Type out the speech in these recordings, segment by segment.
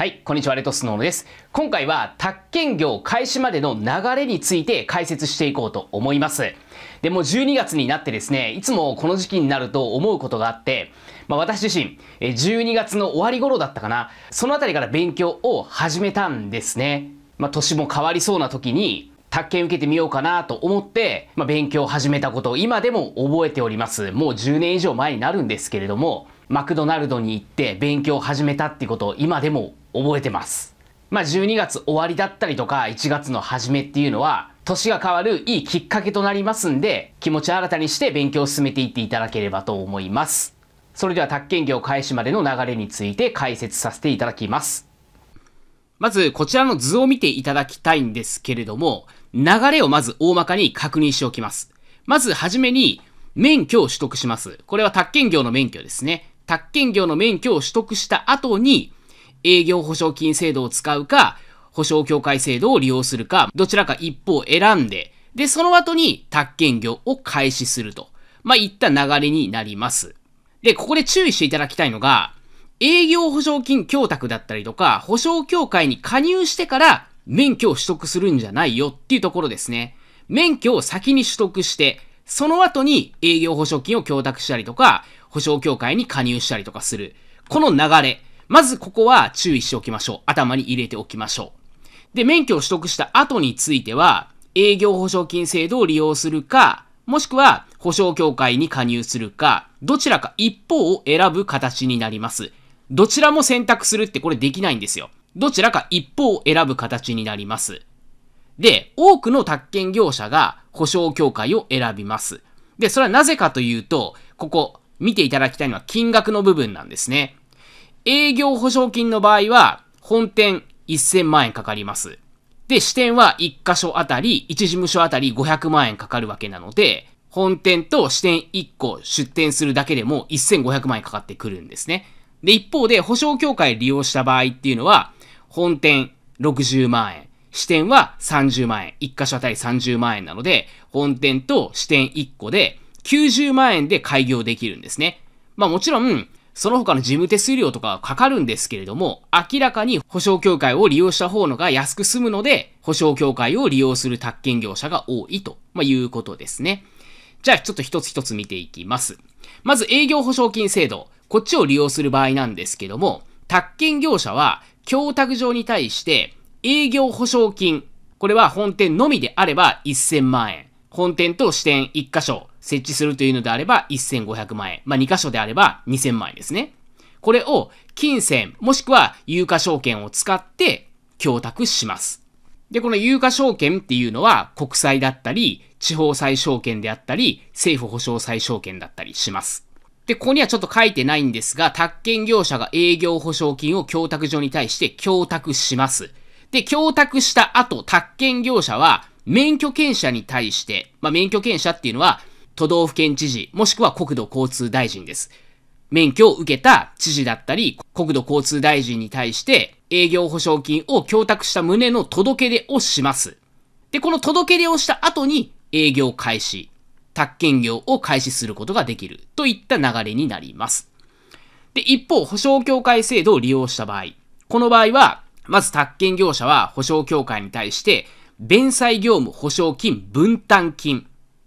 はい、こんにちは、レトスノーです。今回は、宅建業開始までの流れについて解説していこうと思います。で、もう12月になってですね、いつもこの時期になると思うことがあって、まあ、私自身、12月の終わり頃だったかな、そのあたりから勉強を始めたんですね。まあ、年も変わりそうな時に、宅建受けてみようかなと思って、まあ、勉強を始めたことを今でも覚えております。もう10年以上前になるんですけれども、マクドナルドに行って勉強を始めたってことを今でも覚えてます。まあ、12月終わりだったりとか、1月の初めっていうのは、年が変わるいいきっかけとなりますんで、気持ち新たにして勉強を進めていっていただければと思います。それでは、宅建業開始までの流れについて解説させていただきます。まず、こちらの図を見ていただきたいんですけれども、流れをまず大まかに確認しておきます。まず、はじめに、免許を取得します。これは宅建業の免許ですね。宅建業の免許を取得した後に、営業保証金制度を使うか、保証協会制度を利用するか、どちらか一方選んで、で、その後に宅建業を開始すると。まあ、いった流れになります。で、ここで注意していただきたいのが、営業保証金供託だったりとか、保証協会に加入してから免許を取得するんじゃないよっていうところですね。免許を先に取得して、その後に営業保証金を供託したりとか、保証協会に加入したりとかする。この流れ。まずここは注意しておきましょう。頭に入れておきましょう。で、免許を取得した後については、営業保証金制度を利用するか、もしくは保証協会に加入するか、どちらか一方を選ぶ形になります。どちらも選択するってこれできないんですよ。どちらか一方を選ぶ形になります。で、多くの宅建業者が保証協会を選びます。で、それはなぜかというと、ここ、見ていただきたいのは金額の部分なんですね。営業保証金の場合は、本店1000万円かかります。で、支店は1箇所あたり、1事務所あたり500万円かかるわけなので、本店と支店1個出店するだけでも1500万円かかってくるんですね。で、一方で保証協会利用した場合っていうのは、本店60万円、支店は30万円、1箇所あたり30万円なので、本店と支店1個で90万円で開業できるんですね。まあもちろん、その他の事務手数料とかはかかるんですけれども、明らかに保証協会を利用した方のが安く済むので、保証協会を利用する宅建業者が多いと、まあ、いうことですね。じゃあちょっと一つ一つ見ていきます。まず営業保証金制度。こっちを利用する場合なんですけども、宅建業者は、供託上に対して営業保証金。これは本店のみであれば1000万円。本店と支店1箇所設置するというのであれば1500万円。まあ、2箇所であれば2000万円ですね。これを金銭もしくは有価証券を使って供託します。で、この有価証券っていうのは国債だったり、地方債証券であったり、政府保証債証券だったりします。で、ここにはちょっと書いてないんですが、宅建業者が営業保証金を供託所に対して供託します。で、供託した後、宅建業者は免許権者に対して、まあ、免許権者っていうのは、都道府県知事、もしくは国土交通大臣です。免許を受けた知事だったり、国土交通大臣に対して、営業保証金を供託した旨の届け出をします。で、この届け出をした後に、営業開始、宅建業を開始することができる、といった流れになります。で、一方、保証協会制度を利用した場合、この場合は、まず宅建業者は保証協会に対して、弁済業務保証金分担金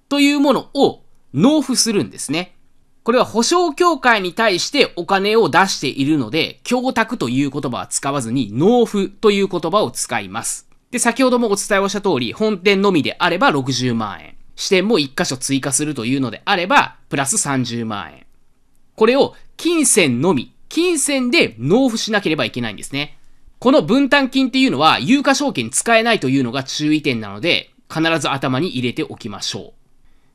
というものを納付するんですね。これは保証協会に対してお金を出しているので、供託という言葉は使わずに納付という言葉を使います。で、先ほどもお伝えをした通り、本店のみであれば60万円。支店も1箇所追加するというのであれば、プラス30万円。これを金銭のみ、金銭で納付しなければいけないんですね。この分担金っていうのは、有価証券使えないというのが注意点なので、必ず頭に入れておきましょ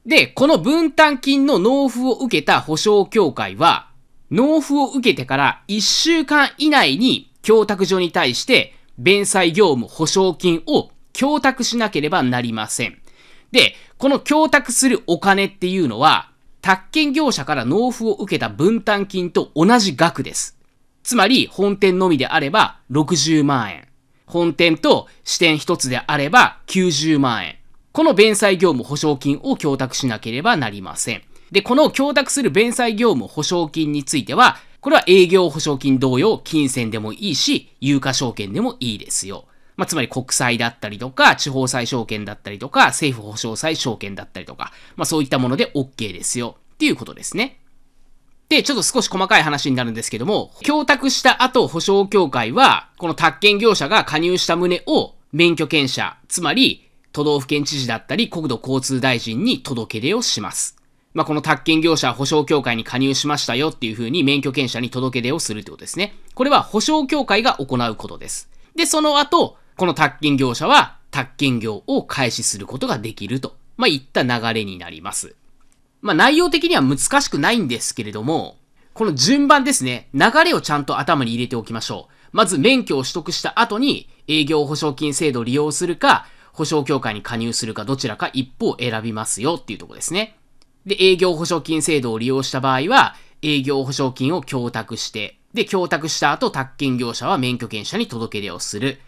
う。で、この分担金の納付を受けた保証協会は、納付を受けてから1週間以内に供託所に対して弁済業務保証金を供託しなければなりません。で、この供託するお金っていうのは、宅建業者から納付を受けた分担金と同じ額です。つまり、本店のみであれば60万円。本店と支店一つであれば90万円。この弁済業務保証金を供託しなければなりません。で、この供託する弁済業務保証金については、これは営業保証金同様、金銭でもいいし、有価証券でもいいですよ。まあ、つまり国債だったりとか、地方債証券だったりとか、政府保証債証券だったりとか、まあ、そういったもので OK ですよ。っていうことですね。で、ちょっと少し細かい話になるんですけども、供託した後、保証協会は、この宅建業者が加入した旨を免許権者、つまり都道府県知事だったり国土交通大臣に届け出をします。まあ、この宅建業者保証協会に加入しましたよっていうふうに免許権者に届け出をするってことですね。これは保証協会が行うことです。で、その後、この宅建業者は宅建業を開始することができると、まあ、いった流れになります。まあ、内容的には難しくないんですけれども、この順番ですね、流れをちゃんと頭に入れておきましょう。まず免許を取得した後に営業保証金制度を利用するか、保証協会に加入するかどちらか一方選びますよっていうとこですね。で、営業保証金制度を利用した場合は、営業保証金を供託して、で、供託した後、宅建業者は免許権者に届け出をする。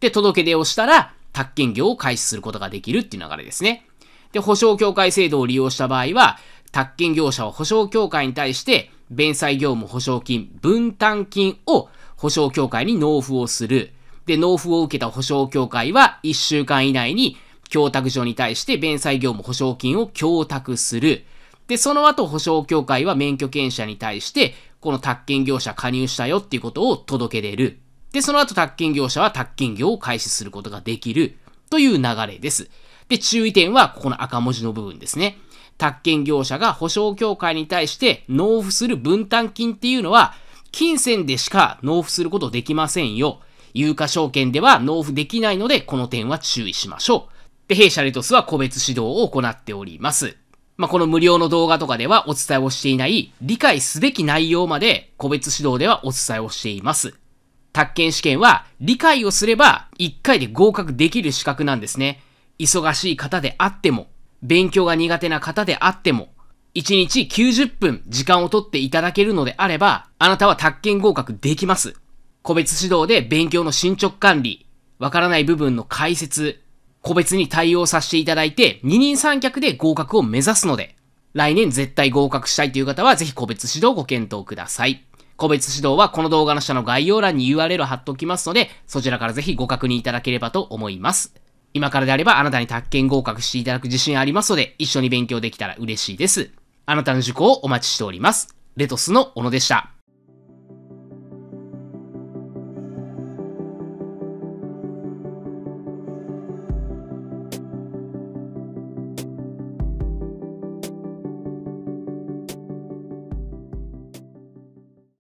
で、届け出をしたら、宅建業を開始することができるっていう流れですね。で、保証協会制度を利用した場合は、宅建業者は保証協会に対して、弁済業務保証金、分担金を保証協会に納付をする。で、納付を受けた保証協会は、1週間以内に、供託所に対して弁済業務保証金を供託する。で、その後保証協会は免許権者に対して、この宅建業者加入したよっていうことを届け出る。で、その後宅建業者は宅建業を開始することができるという流れです。で、注意点はここの赤文字の部分ですね。宅建業者が保証協会に対して納付する分担金っていうのは、金銭でしか納付することできませんよ。有価証券では納付できないので、この点は注意しましょう。で、弊社レトスは個別指導を行っております。まあ、この無料の動画とかではお伝えをしていない理解すべき内容まで個別指導ではお伝えをしています。宅建試験は理解をすれば1回で合格できる資格なんですね。忙しい方であっても、勉強が苦手な方であっても、1日90分時間をとっていただけるのであれば、あなたは宅建合格できます。個別指導で勉強の進捗管理、わからない部分の解説、個別に対応させていただいて、二人三脚で合格を目指すので、来年絶対合格したいという方は、ぜひ個別指導をご検討ください。個別指導はこの動画の下の概要欄に URL を貼っておきますので、そちらからぜひご確認いただければと思います。今からであればあなたに宅建合格していただく自信ありますので、一緒に勉強できたら嬉しいです。あなたの受講をお待ちしております。レトスの小野でした。